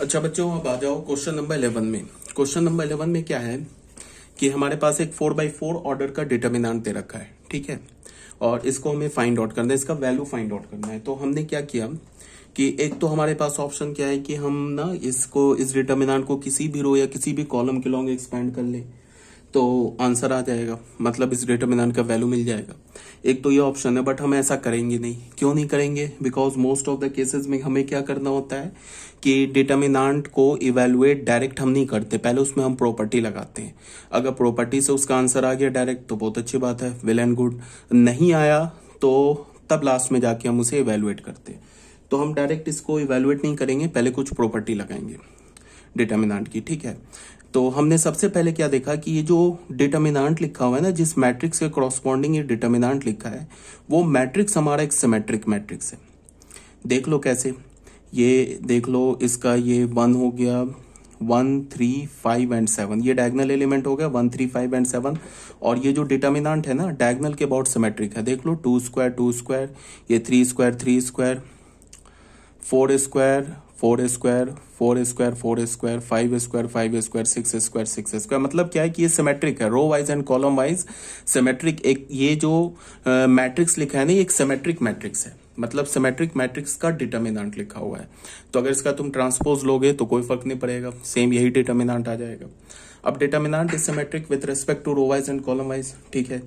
अच्छा बच्चों अब आ जाओ क्वेश्चन नंबर इलेवन में क्वेश्चन नंबर इलेवन में क्या है कि हमारे पास एक फोर बाई फोर ऑर्डर का डिटर्मिनाट दे रखा है ठीक है और इसको हमें फाइंड आउट करना है इसका वैल्यू फाइंड आउट करना है तो हमने क्या किया कि एक तो हमारे पास ऑप्शन क्या है कि हम ना इसको इस डिटर्मिनाट को किसी भी रो या किसी भी कॉलम के लॉन्ग एक्सपैंड कर लें तो आंसर आ जाएगा मतलब इस डिटर्मिनेंट का वैल्यू मिल जाएगा एक तो ये ऑप्शन है बट हम ऐसा करेंगे नहीं क्यों नहीं करेंगे because most of the cases में हमें क्या करना होता है कि डिटर्मिनांट को इवेलुएट डायरेक्ट हम नहीं करते पहले उसमें हम प्रॉपर्टी लगाते हैं अगर प्रॉपर्टी से उसका आंसर आ गया डायरेक्ट तो बहुत अच्छी बात है वेल एंड गुड नहीं आया तो तब लास्ट में जाके हम उसे इवेलुएट करते हैं तो हम डायरेक्ट इसको इवेलुएट नहीं करेंगे पहले कुछ प्रॉपर्टी लगाएंगे डिटर्मिनाट की ठीक है तो हमने सबसे पहले क्या देखा कि ये जो डिटर्मिनांट लिखा हुआ है ना जिस मैट्रिक्स के क्रॉसपॉन्डिंग ये डिटर्मिनांट लिखा है वो मैट्रिक्स हमारा एक सिमेट्रिक मैट्रिक्स है देख लो कैसे ये देख लो इसका ये वन हो गया one three five and seven ये डायगनल एलिमेंट हो गया one three five and seven और ये जो डिटर्मिनांट है ना डायगनल के अबाउट सिमेट्रिक है देख लो टू स्क्वायर टू स्क्वायर ये three square three square four square four square four square four square five square five square six square six square मतलब क्या है कि ये सिमेट्रिक है row wise and column wise symmetric एक ये जो मैट्रिक्स लिखा है ना ये एक सिमेट्रिक मैट्रिक्स है मतलब सिमेट्रिक मैट्रिक्स का डिटर्मिनाट लिखा हुआ है तो अगर इसका तुम ट्रांसपोज लोगे तो कोई फर्क नहीं पड़ेगा सेम यही डिटर्मिनाट आ जाएगा अब determinant is symmetric with respect to row wise and column wise ठीक है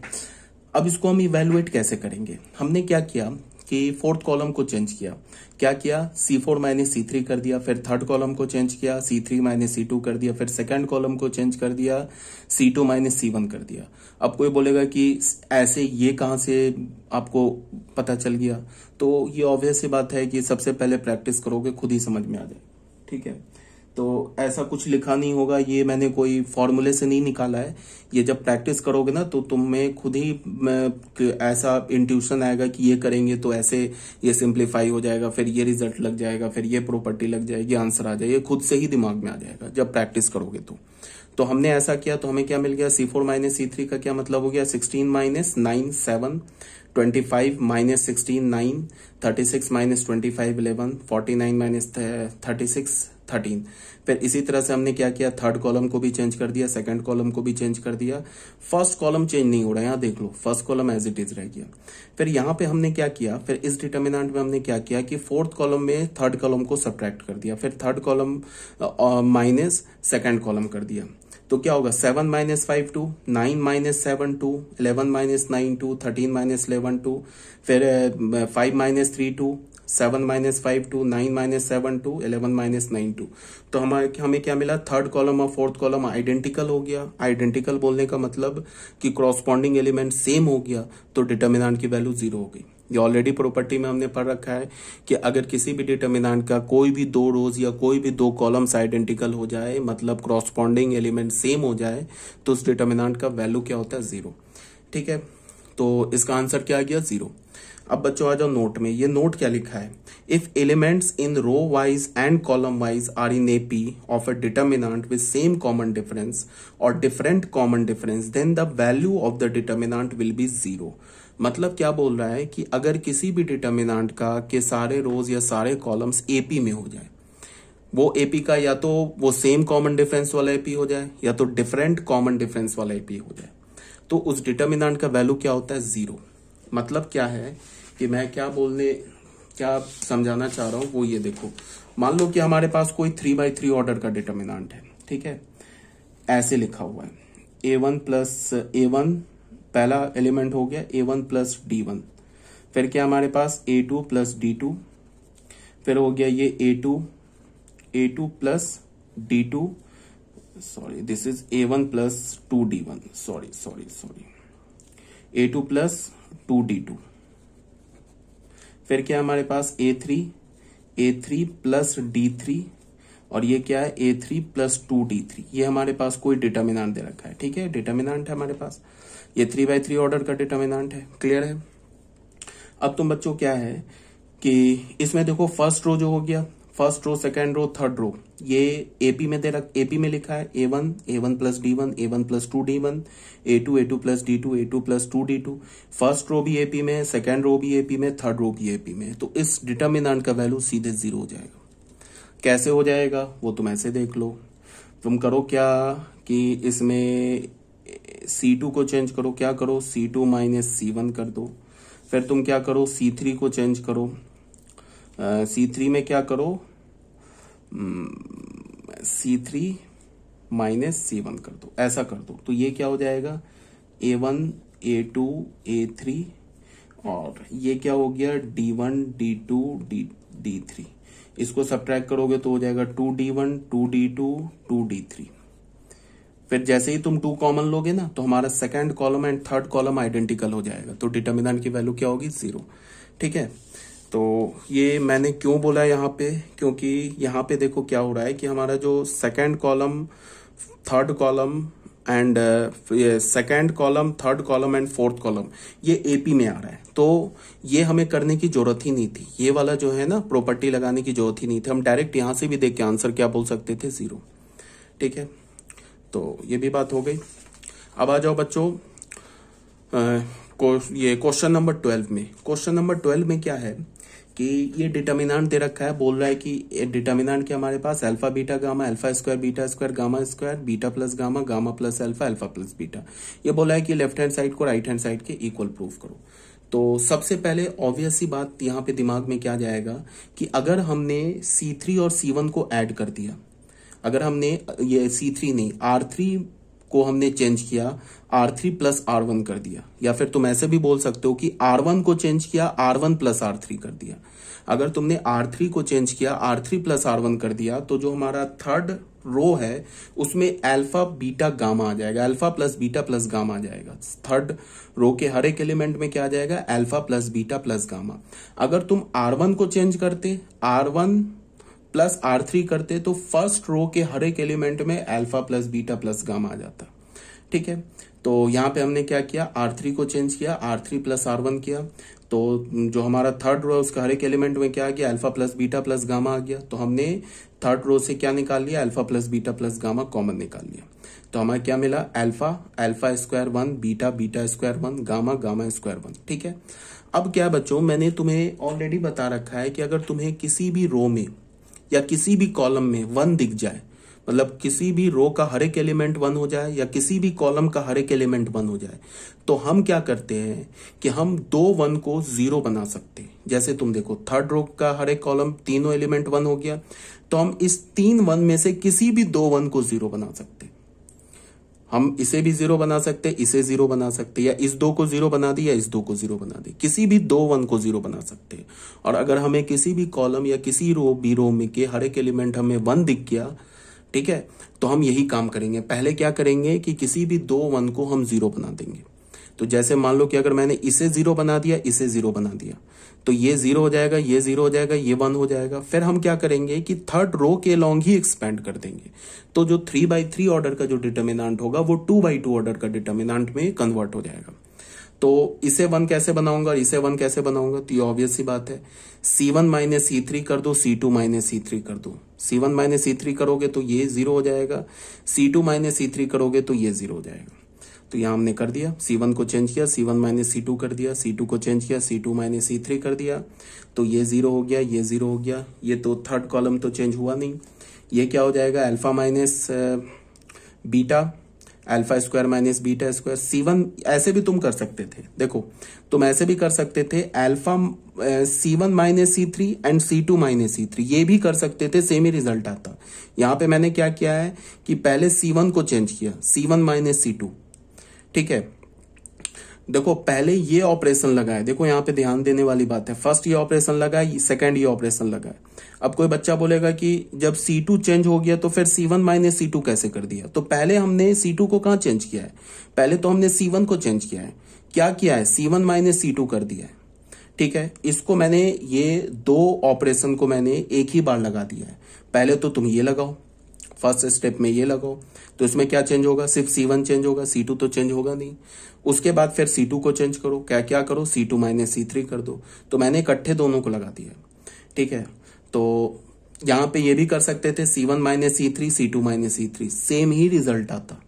अब इसको हम इवेलुएट कैसे करेंगे हमने क्या किया कि फोर्थ कॉलम को चेंज किया क्या किया C four minus C three कर दिया फिर थर्ड कॉलम को चेंज किया C three minus C two कर दिया फिर सेकंड कॉलम को चेंज कर दिया C two minus C one कर दिया अब कोई बोलेगा कि ऐसे ये कहां से आपको पता चल गया तो ये ऑब्वियस बात है कि सबसे पहले प्रैक्टिस करोगे खुद ही समझ में आ जाए ठीक है तो ऐसा कुछ लिखा नहीं होगा ये मैंने कोई फॉर्मूले से नहीं निकाला है ये जब प्रैक्टिस करोगे ना तो तुम्हें खुद ही ऐसा इंट्यूशन आएगा कि ये करेंगे तो ऐसे ये सिंप्लीफाई हो जाएगा फिर ये रिजल्ट लग जाएगा फिर ये प्रॉपर्टी लग जाएगी आंसर आ जाएगा खुद से ही दिमाग में आ जाएगा जब प्रैक्टिस करोगे तो तो हमने ऐसा किया तो हमें क्या मिल गया C four minus C three का क्या मतलब हो गया sixteen minus nine seven twenty five minus sixteen nine thirty six minus twenty five eleven forty nine minus thirty six thirteen फिर इसी तरह से हमने क्या किया थर्ड कॉलम को भी चेंज कर दिया सेकंड कॉलम को भी चेंज कर दिया फर्स्ट कॉलम चेंज नहीं हो रहा है यहाँ देख लो first column as it is रह गया फिर यहाँ पे हमने क्या किया फिर इस डिटर्मिनेंट में हमने क्या किया कि फोर्थ कॉलम में थर्ड कॉलम को सब्ट्रैक्ट कर दिया फिर third column minus second column कर दिया तो क्या होगा seven minus five two nine minus seven two eleven minus nine two thirteen minus eleven two फिर five minus three two seven minus five two nine minus seven two eleven minus nine two तो हमारे हमें क्या मिला third column और fourth column identical हो गया identical बोलने का मतलब कि क्रॉसपॉन्डिंग एलिमेंट सेम हो गया तो डिटर्मिनाट की वैल्यू जीरो हो गई ये ऑलरेडी प्रॉपर्टी में हमने पढ़ रखा है कि अगर किसी भी डिटर्मिनाट का कोई भी दो रोज या कोई भी दो कॉलम्स आइडेंटिकल हो जाए मतलब क्रॉसपॉन्डिंग एलिमेंट सेम हो जाए तो उस डिटर्मिनाट का वैल्यू क्या होता है जीरो ठीक है तो इसका आंसर क्या आ गया जीरो अब बच्चों आ जाओ नोट में ये नोट क्या लिखा है if elements in row wise and column wise are in AP of a determinant with same common difference और different common difference then the value of the determinant will be zero मतलब क्या बोल रहा है कि अगर किसी भी डिटर्मिनाट का के सारे रोज या सारे कॉलम्स एपी में हो जाए वो एपी का या तो वो सेम कॉमन डिफरेंस वाला एपी हो जाए या तो डिफरेंट कॉमन डिफरेंस वाला एपी हो जाए तो उस डिटर्मिनाट का वैल्यू क्या होता है जीरो मतलब क्या है कि मैं क्या बोलने क्या समझाना चाह रहा हूं वो ये देखो मान लो कि हमारे पास कोई थ्री बाई थ्री ऑर्डर का डिटर्मिनांट है ठीक है ऐसे लिखा हुआ है A one plus A one पहला एलिमेंट हो गया A one plus D one फिर क्या हमारे पास A two plus D two फिर हो गया ये A two A two plus D two sorry this is A one plus two D one sorry sorry sorry A two plus two D two फिर क्या हमारे पास A three A three plus D three और ये क्या है A three plus two D three ये हमारे पास कोई डिटर्मिनाट दे रखा है ठीक है डिटर्मिनाट है हमारे पास ये थ्री बाई थ्री ऑर्डर का डिटर्मिनाट है क्लियर है अब तुम बच्चों क्या है कि इसमें देखो फर्स्ट रो जो हो गया first row second row third row ये एपी में दे रख एपी में लिखा है A one A one plus D one A one plus two D one A two A two plus D two A two plus two D two first row भी AP में second row भी AP में third row भी AP में तो इस determinant का value सीधे जीरो हो जाएगा कैसे हो जाएगा वो तुम ऐसे देख लो तुम करो क्या कि इसमें सी टू को चेंज करो क्या करो C two minus C one कर दो फिर तुम क्या करो सी थ्री को चेंज करो सी थ्री में क्या करो C three minus C one कर दो ऐसा कर दो तो ये क्या हो जाएगा A one A two A three और ये क्या हो गया D one D two D D three इसको सब करोगे तो हो जाएगा two D one two D two two D three फिर जैसे ही तुम टू कॉमन लोगे ना तो हमारा second column and third column identical हो जाएगा तो डिटर्मिनेंट की वैल्यू क्या होगी जीरो ठीक है तो ये मैंने क्यों बोला यहाँ पे क्योंकि यहाँ पे देखो क्या हो रहा है कि हमारा जो second column third column and second column third column and fourth column ये एपी में आ रहा है तो ये हमें करने की जरूरत ही नहीं थी ये वाला जो है ना प्रॉपर्टी लगाने की जरूरत ही नहीं थी हम डायरेक्ट यहाँ से भी देख के आंसर क्या बोल सकते थे जीरो ठीक है तो ये भी बात हो गई अब आ जाओ बच्चों ये क्वेश्चन नंबर ट्वेल्व में क्वेश्चन नंबर ट्वेल्व में क्या है कि ये डिटर्मिनेंट दे रखा है बोल रहा है कि डिटर्मिनेंट के हमारे पास alpha beta gamma alpha square beta square gamma square beta plus gamma gamma plus alpha alpha plus beta ये बोला है कि लेफ्ट हैंड साइड को राइट हैंड साइड के इक्वल प्रूव करो तो सबसे पहले ऑब्वियस ही बात यहां पे दिमाग में क्या जाएगा कि अगर हमने C3 और C1 को ऐड कर दिया अगर हमने ये C3 नहीं R3 को हमने चेंज किया R three plus R one कर दिया या फिर तुम ऐसे भी बोल सकते हो कि आर वन को चेंज किया R one plus R three कर दिया अगर तुमने आर थ्री को चेंज किया R three plus R one कर दिया तो जो हमारा थर्ड रो है उसमें अल्फा बीटा गामा आ जाएगा alpha plus beta plus gamma आ जाएगा थर्ड रो के हर एक एलिमेंट में क्या आ जाएगा alpha plus beta plus gamma अगर तुम आर वन को चेंज करते R one plus R three करते तो फर्स्ट रो के हर एक एलिमेंट में alpha plus beta plus gamma आ जाता ठीक है तो यहाँ पे हमने क्या किया आर थ्री को चेंज किया R three plus R one किया तो जो हमारा थर्ड रो है उसका हर एक एलिमेंट में क्या आ गया alpha plus beta plus gamma आ गया तो हमने थर्ड रो से क्या निकाल लिया alpha plus beta plus gamma common निकाल लिया तो हमें क्या मिला alpha alpha square one beta beta square one gamma gamma square one ठीक है अब क्या बच्चों मैंने तुम्हें ऑलरेडी बता रखा है कि अगर तुम्हें किसी भी रो में या किसी भी कॉलम में वन दिख जाए मतलब किसी भी रो का हर एक एलिमेंट वन हो जाए या किसी भी कॉलम का हर एक एलिमेंट वन हो जाए तो हम क्या करते हैं कि हम दो वन को जीरो बना सकते हैं जैसे तुम देखो थर्ड रो का हर एक कॉलम तीनों एलिमेंट वन हो गया तो हम इस तीन वन में से किसी भी दो वन को जीरो बना सकते हैं हम इसे भी जीरो बना सकते हैं इसे जीरो बना सकते हैं या इस दो को जीरो बना दी या इस दो को जीरो बना दी किसी भी दो वन को जीरो बना सकते हैं और अगर हमें किसी भी कॉलम या किसी रो बी रो में के हर एक एलिमेंट हमें वन दिख गया ठीक है तो हम यही काम करेंगे पहले क्या करेंगे कि किसी भी दो वन को हम जीरो बना देंगे तो जैसे मान लो कि अगर मैंने इसे जीरो बना दिया इसे जीरो बना दिया तो ये जीरो हो जाएगा ये जीरो हो जाएगा ये वन हो जाएगा फिर हम क्या करेंगे कि थर्ड रो के लॉन्ग ही एक्सपेंड कर देंगे तो जो थ्री बाई थ्री ऑर्डर का जो डिटर्मिनांट होगा वो टू बाई टू ऑर्डर का डिटर्मिनांट में कन्वर्ट हो जाएगा तो इसे वन कैसे बनाऊंगा और इसे वन कैसे बनाऊंगा तो ये ऑब्वियस सी बात है C one minus C three कर दो C two minus C three कर दो C one minus C three करोगे तो ये जीरो हो जाएगा C two minus C three करोगे तो ये जीरो हो जाएगा तो यहाँ हमने कर दिया सी वन को चेंज किया C one minus C two कर दिया सी टू को चेंज किया C two minus C three कर दिया तो ये जीरो हो गया ये जीरो हो गया ये तो थर्ड कॉलम तो चेंज हुआ नहीं ये क्या हो जाएगा alpha minus beta alpha square minus beta square C one ऐसे भी तुम कर सकते थे देखो तुम ऐसे भी कर सकते थे alpha C one minus C three and C two minus C three ये भी कर सकते थे सेम ही रिजल्ट आता यहां पे मैंने क्या किया है कि पहले सी वन को चेंज किया C one minus C two ठीक है देखो पहले ये ऑपरेशन लगा है देखो यहाँ पे ध्यान देने वाली बात है फर्स्ट ये ऑपरेशन लगा है सेकेंड ये ऑपरेशन लगा है अब कोई बच्चा बोलेगा कि जब सी टू चेंज हो गया तो फिर C one minus C two कैसे कर दिया तो पहले हमने सी टू को कहा चेंज किया है पहले तो हमने सी वन को चेंज किया है क्या किया है C one minus C two कर दिया है ठीक है इसको मैंने ये दो ऑपरेशन को मैंने एक ही बार लगा दिया है पहले तो तुम ये लगाओ फर्स्ट स्टेप में ये लगाओ तो इसमें क्या चेंज होगा सिर्फ सी वन चेंज होगा सी टू तो चेंज होगा नहीं उसके बाद फिर सी टू को चेंज करो क्या क्या करो C two minus C three कर दो तो मैंने इकट्ठे दोनों को लगा दिया ठीक है तो यहाँ पे ये भी कर सकते थे C one minus C three C two minus C three same ही रिजल्ट आता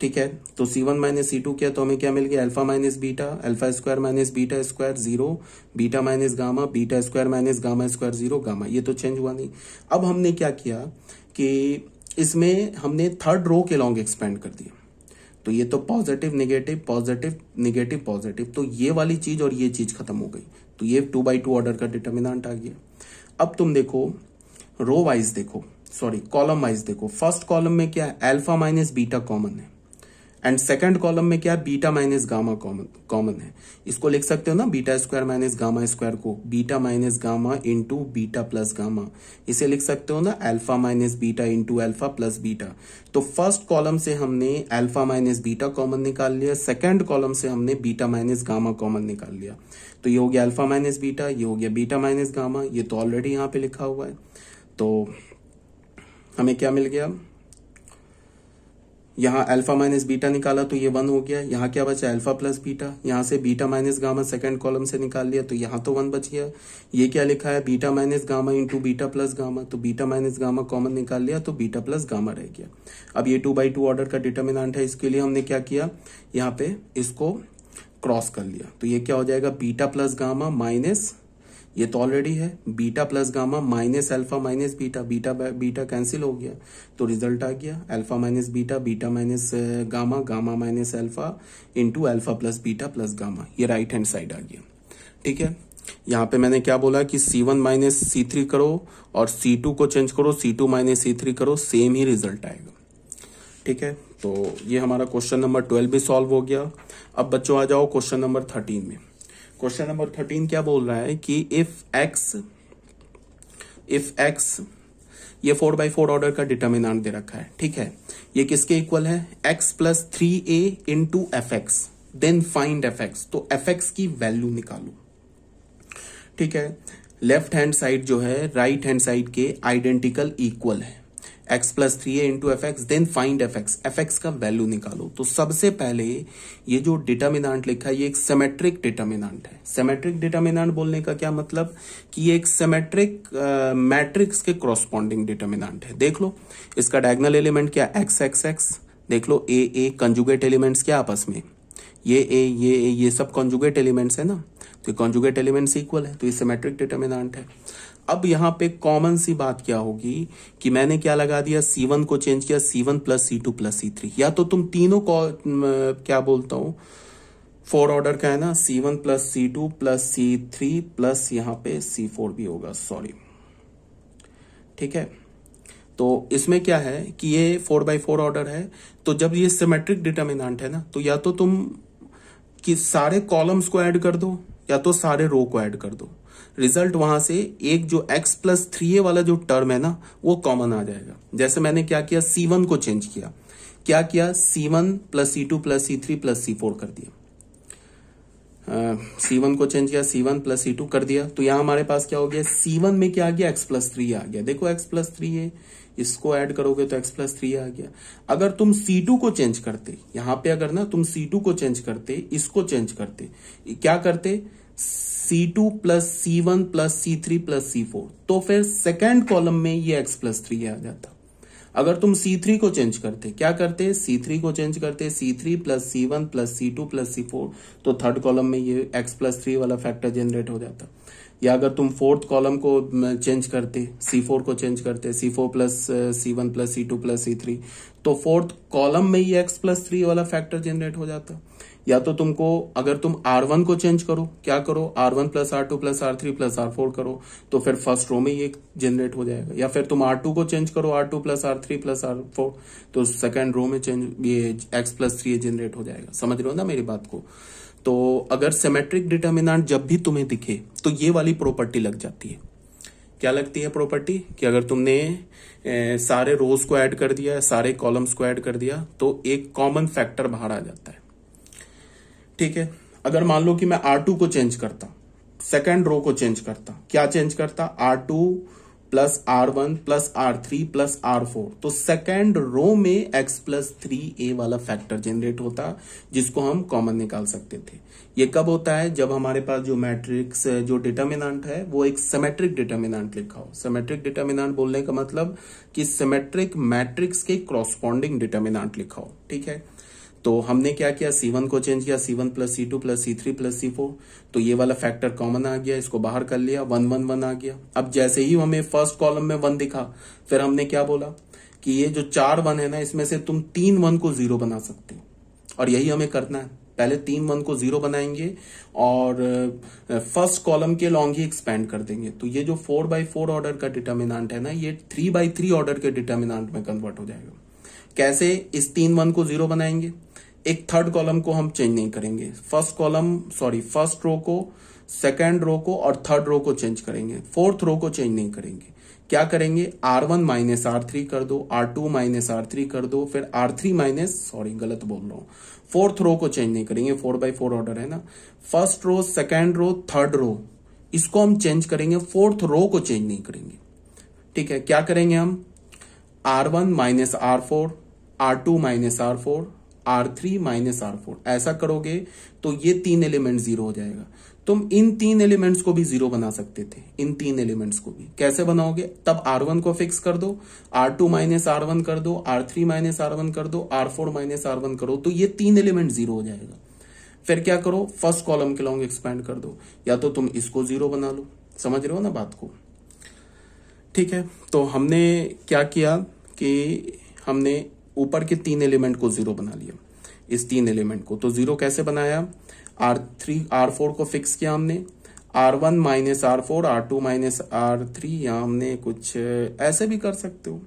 ठीक है तो C one minus C two किया तो हमें क्या मिल गया alpha minus beta alpha square minus beta square zero beta minus gamma beta square minus gamma square zero gamma ये तो चेंज हुआ नहीं अब हमने क्या किया कि इसमें हमने थर्ड रो के लॉन्ग एक्सपेंड कर दिया तो ये तो positive negative positive negative positive तो ये वाली चीज और ये चीज खत्म हो गई तो ये टू बाई टू ऑर्डर का डिटर्मिनेंट आ गया अब तुम देखो रो वाइज देखो सॉरी कॉलम वाइज देखो फर्स्ट कॉलम में क्या है एल्फा माइनस बीटा कॉमन है एंड सेकंड कॉलम में क्या beta minus gamma common common है इसको लिख सकते हो ना beta square minus gamma square को beta minus gamma into beta plus gamma इसे लिख सकते हो ना alpha minus beta into alpha plus beta तो फर्स्ट कॉलम से हमने अल्फा माइनस बीटा कॉमन निकाल लिया सेकेंड कॉलम से हमने बीटा माइनस गामा कॉमन निकाल लिया तो ये हो गया अल्फा माइनस बीटा ये हो गया बीटा माइनस गामा ये तो ऑलरेडी यहाँ पे लिखा हुआ है तो हमें क्या मिल गया यहाँ अल्फा माइनस बीटा निकाला तो ये वन हो गया यहाँ क्या बचा अल्फा प्लस बीटा यहाँ से beta minus gamma second column से निकाल लिया तो यहाँ तो वन बच गया ये क्या लिखा है beta minus gamma into beta plus gamma तो बीटा माइनस गामा कॉमन निकाल लिया तो बीटा प्लस गामा रह गया अब ये टू बाई टू ऑर्डर का डिटर्मिनाट है इसके लिए हमने क्या किया यहाँ पे इसको क्रॉस कर लिया तो ये क्या हो जाएगा बीटा प्लस गामा माइनस ये तो ऑलरेडी है beta plus gamma minus alpha minus beta beta beta cancel हो गया तो रिजल्ट आ गया alpha minus beta beta minus gamma gamma minus alpha into alpha plus beta plus gamma ये right hand side आ गया ठीक है यहाँ पे मैंने क्या बोला कि C one minus C three करो और सी टू को चेंज करो C two minus C three करो सेम ही रिजल्ट आएगा ठीक है तो ये हमारा क्वेश्चन नंबर ट्वेल्व भी सॉल्व हो गया अब बच्चों आ जाओ क्वेश्चन नंबर थर्टीन में क्वेश्चन नंबर थर्टीन क्या बोल रहा है कि इफ एक्स इफ एक्स ये फोर बाई फोर ऑर्डर का डिटर्मिनाट दे रखा है ठीक है ये किसके इक्वल है x plus three a into f x then find f x तो एफ एक्स की वैल्यू निकालो ठीक है लेफ्ट हैंड साइड जो है राइट हैंड साइड के आइडेंटिकल इक्वल है एक्स प्लस थ्री है into f x then find f x f x का वैल्यू निकालो तो सबसे पहले ये जो डिटर्मिनांट लिखा है ये एक सेमेट्रिक डिटर्मिनांट है सेमेट्रिक डिटर्मिनांट बोलने का क्या मतलब कि ये एक सेमेट्रिक मैट्रिक्स uh, के क्रॉस्पॉन्डिंग डिटर्मिनांट है देख लो इसका डायगनल एलिमेंट क्या एक्स एक्स एक्स देख लो ए ए कंजुगेट एलिमेंट्स क्या आपस में ये ए ये ए ये सब कॉन्जुगेट एलिमेंट्स है ना तो कॉन्जुगेट एलिमेंट्स इक्वल है तो ये सिमेट्रिक डिटर्मिनांट है अब यहां पे कॉमन सी बात क्या होगी कि मैंने क्या लगा दिया सी वन को चेंज किया C one plus C two plus C three या तो तुम तीनों को क्या बोलता हूं फोर ऑर्डर का है ना C one plus C two plus C three plus यहां पे सी फोर भी होगा सॉरी ठीक है तो इसमें क्या है कि ये फोर बाई फोर ऑर्डर है तो जब ये सिमेट्रिक डिटर्मिनाट है ना तो या तो तुम कि सारे कॉलम्स को ऐड कर दो या तो सारे रो को ऐड कर दो रिजल्ट वहां से एक जो x प्लस थ्री ए वाला जो टर्म है ना वो कॉमन आ जाएगा जैसे मैंने क्या किया c1 को चेंज किया क्या किया c1 plus C two plus C three plus C four कर दिया सी uh, वन को चेंज किया C one plus C two कर दिया तो यहां हमारे पास क्या हो गया सी वन में क्या आ गया एक्स प्लस थ्री आ गया देखो एक्स प्लस थ्री है इसको ऐड करोगे तो एक्स प्लस थ्री आ गया अगर तुम सी टू को चेंज करते यहां पे अगर ना तुम सी टू को चेंज करते इसको चेंज करते क्या करते C two plus C one plus C three plus C four तो फिर सेकेंड कॉलम में ये एक्स प्लस थ्री आ जाता अगर तुम सी थ्री को चेंज करते क्या करते सी थ्री को चेंज करते C three plus C one plus C two plus C four तो थर्ड कॉलम में ये एक्स प्लस थ्री वाला फैक्टर जनरेट हो जाता या अगर तुम फोर्थ कॉलम को चेंज करते सी फोर को चेंज करते C four plus C one plus C two plus C three तो फोर्थ कॉलम में ये एक्स प्लस थ्री वाला फैक्टर जनरेट हो जाता या तो तुमको अगर तुम आर वन को चेंज करो क्या करो R one plus R two plus R three plus R four करो तो फिर फर्स्ट रो में ये जनरेट हो जाएगा या फिर तुम आर टू को चेंज करो R two plus R three plus R four तो सेकेंड रो में चेंज ये एक्स प्लस थ्री जनरेट हो जाएगा समझ रहे हो ना मेरी बात को तो अगर सिमेट्रिक डिटर्मिनाट जब भी तुम्हें दिखे तो ये वाली प्रॉपर्टी लग जाती है क्या लगती है प्रॉपर्टी कि अगर तुमने ए, सारे रोज को ऐड कर दिया सारे कॉलम्स को ऐड कर दिया तो एक कॉमन फैक्टर बाहर आ जाता है ठीक है अगर मान लो कि मैं आर टू को चेंज करता सेकेंड रो को चेंज करता क्या चेंज करता R two plus R one plus R three plus R four तो सेकेंड रो में एक्स प्लस थ्री ए वाला फैक्टर जनरेट होता जिसको हम कॉमन निकाल सकते थे ये कब होता है जब हमारे पास जो मैट्रिक्स जो डिटर्मिनाट है वो एक सेमेट्रिक डिटर्मिनांट लिखा हो सेमेट्रिक डिटर्मिनांट बोलने का मतलब कि सेमेट्रिक मैट्रिक्स के क्रॉस्पॉन्डिंग डिटर्मिनाट लिखा हो ठीक है तो हमने क्या किया सी वन को चेंज किया C one plus C two plus C three plus C four तो ये वाला फैक्टर कॉमन आ गया इसको बाहर कर लिया वन वन वन आ गया अब जैसे ही हमें फर्स्ट कॉलम में वन दिखा फिर हमने क्या बोला कि ये जो चार वन है ना इसमें से तुम तीन वन को जीरो बना सकते हो और यही हमें करना है पहले तीन वन को जीरो बनाएंगे और फर्स्ट कॉलम के लॉन्ग ही एक्सपेंड कर देंगे तो ये जो फोर बाई फोर ऑर्डर का डिटर्मिनाट है ना ये थ्री बाई थ्री ऑर्डर के डिटर्मिनाट में कन्वर्ट हो जाएगा कैसे इस तीन वन को जीरो बनाएंगे एक थर्ड कॉलम को हम चेंज नहीं करेंगे first column sorry first row को सेकेंड रो को और थर्ड रो को चेंज करेंगे फोर्थ रो को चेंज नहीं करेंगे क्या करेंगे R one minus R three कर दो R two minus R three कर दो फिर आर थ्री माइनस सॉरी गलत बोल रहा हूं फोर्थ रो को चेंज नहीं करेंगे फोर बाई फोर ऑर्डर है ना first row second row third row इसको हम चेंज करेंगे फोर्थ रो को चेंज नहीं करेंगे ठीक है क्या करेंगे हम R one minus R four R two minus R four R three minus R four ऐसा करोगे तो ये तीन एलिमेंट जीरो हो जाएगा तुम इन तीन एलिमेंट्स को भी जीरो बना सकते थे इन तीन एलिमेंट्स को भी कैसे बनाओगे तब आर वन को फिक्स कर दो R two minus R one कर दो R three minus R one कर दो R four minus R one करो तो ये तीन एलिमेंट जीरो हो जाएगा फिर क्या करो फर्स्ट कॉलम के लॉन्ग एक्सपेंड कर दो या तो तुम इसको जीरो बना लो समझ रहे हो ना बात को ठीक है तो हमने क्या किया कि हमने ऊपर के तीन एलिमेंट को जीरो बना लिया इस तीन एलिमेंट को तो जीरो कैसे बनाया आर थ्री आर फोर को फिक्स किया हमने R one minus R four R two minus R three या हमने कुछ ऐसे भी कर सकते हो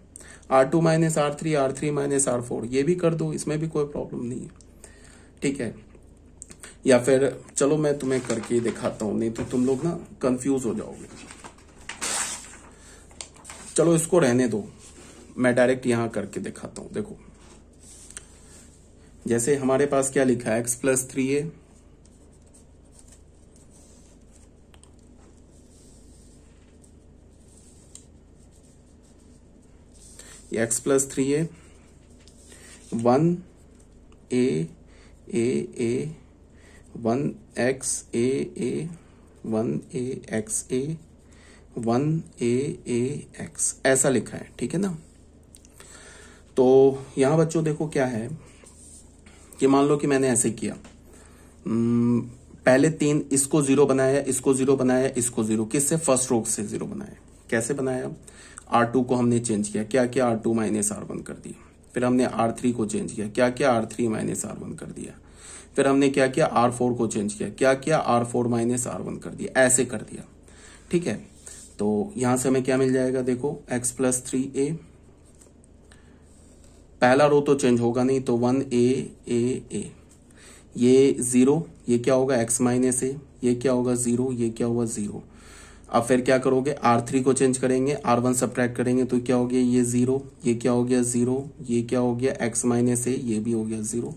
R two minus R three R three minus R four ये भी कर दो इसमें भी कोई प्रॉब्लम नहीं है ठीक है या फिर चलो मैं तुम्हें करके दिखाता हूं नहीं तो तुम लोग ना कंफ्यूज हो जाओगे चलो इसको रहने दो मैं डायरेक्ट यहां करके दिखाता हूं देखो जैसे हमारे पास क्या लिखा है x plus three a x plus three a one a a a one x a a one a x a one a a x ऐसा लिखा है ठीक है ना तो यहां बच्चों देखो क्या है कि मान लो कि मैंने ऐसे किया पहले तीन इसको जीरो बनाया इसको जीरो बनाया इसको जीरो किससे फर्स्ट रोक से जीरो बनाया कैसे बनाया आर टू को हमने चेंज किया क्या क्या R two minus R one कर दिया फिर हमने आर थ्री को चेंज किया क्या क्या R three minus R one कर दिया फिर हमने क्या किया आर फोर को चेंज किया क्या किया R four minus R one कर दिया ऐसे कर दिया ठीक है तो यहां से हमें क्या मिल जाएगा देखो एक्स प्लस थ्री ए पहला रो तो चेंज होगा नहीं तो वन ए ए ए ये ज़ीरो ये क्या होगा एक्स माइनस ए ये क्या होगा ज़ीरो ये क्या होगा ज़ीरो अब फिर क्या करोगे आर थ्री को चेंज करेंगे आर वन सब्ट्रैक्ट करेंगे तो क्या हो गया ये ज़ीरो ये क्या हो गया ज़ीरो ये क्या हो गया एक्स माइनस ए ये भी हो गया ज़ीरो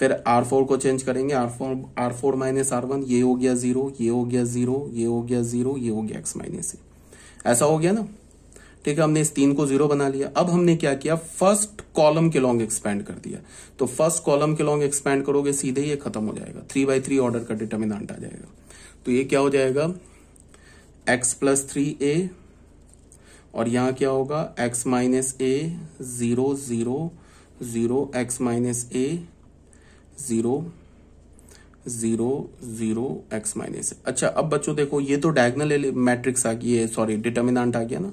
फिर आर फोर को चेंज करेंगे R four R four minus R one ये हो गया ज़ीरो ये हो गया ज़ीरो ये हो गया ज़ीरो ये हो गया एक्स माइनस ए ऐसा हो गया ना ठीक है हमने इस तीन को जीरो बना लिया अब हमने क्या किया फर्स्ट कॉलम के लॉन्ग एक्सपेंड कर दिया तो फर्स्ट कॉलम के लॉन्ग एक्सपेंड करोगे सीधे ये खत्म हो जाएगा थ्री बाई थ्री ऑर्डर का डिटर्मिनाट आ जाएगा तो ये क्या हो जाएगा एक्स प्लस थ्री ए और यहां क्या होगा x minus a zero zero zero x minus a zero zero zero x minus अच्छा अब बच्चों देखो ये तो डायगनल मैट्रिक्स आ गई है सॉरी डिटर्मिनाट आ गया ना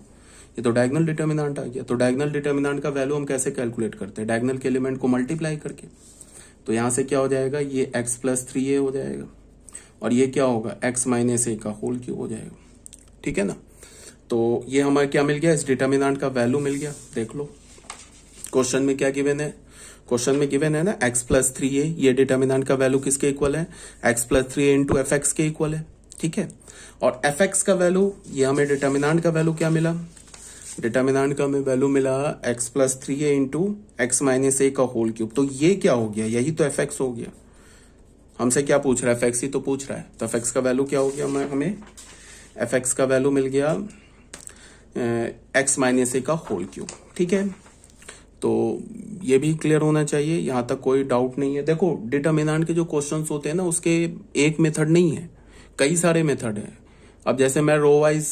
ये तो डायगनल डिटर्मिनाट आ गया तो डायगनल डिटर्मिनाट का वैल्यू हम कैसे कैलकुलेट करते हैं डायगनल के एलिमेंट को मल्टीप्लाई करके तो यहां से क्या हो जाएगा ये एक्स प्लस थ्री ए हो जाएगा और ये क्या होगा एक्स माइनस ए का होल क्यूब हो जाएगा ठीक है ना तो ये हमारे क्या मिल गया इस डिटर्मिनाट का वैल्यू मिल गया देख लो क्वेश्चन में क्या गिवेन है क्वेश्चन में गिवेन है ना एक्स प्लस थ्री ए ये डिटर्मिनाट का वैल्यू किसके इक्वल है x plus three a into f x के इक्वल है ठीक है और एफ एक्स का वैल्यू ये हमें डिटर्मिनाट का वैल्यू क्या मिला डिटर्मिनाट का हमें वैल्यू मिला x plus three a into x minus a का होल क्यूब तो ये क्या हो गया यही तो एफ एक्स हो गया हमसे क्या पूछ रहा है एफ एक्स ही तो पूछ रहा है तो एफ एक्स का वैल्यू क्या हो गया हमें एफ एक्स का वैल्यू मिल गया एक्स माइनस ए का होल क्यूब ठीक है तो ये भी क्लियर होना चाहिए यहां तक कोई डाउट नहीं है देखो डिटर्मिनाट के जो क्वेश्चन होते हैं ना उसके एक मेथड नहीं है कई सारे मेथड हैं अब जैसे मैं रो वाइज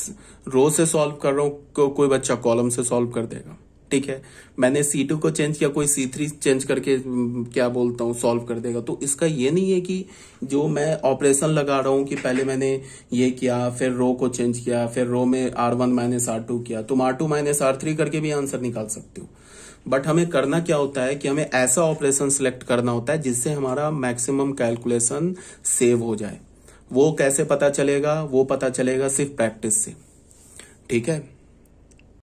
रो से सॉल्व कर रहा हूं को, कोई बच्चा कॉलम से सॉल्व कर देगा ठीक है मैंने सी टू को चेंज किया कोई सी थ्री चेंज करके हम्म, क्या बोलता हूँ सॉल्व कर देगा तो इसका ये नहीं है कि जो मैं ऑपरेशन लगा रहा हूं कि पहले मैंने ये किया फिर रो को चेंज किया फिर रो में R one minus R two किया तुम R two minus R three करके भी आंसर निकाल सकते हो बट हमें करना क्या होता है कि हमें ऐसा ऑपरेशन सिलेक्ट करना होता है जिससे हमारा मैक्सिमम कैलकुलेशन सेव हो जाए वो कैसे पता चलेगा वो पता चलेगा सिर्फ प्रैक्टिस से ठीक है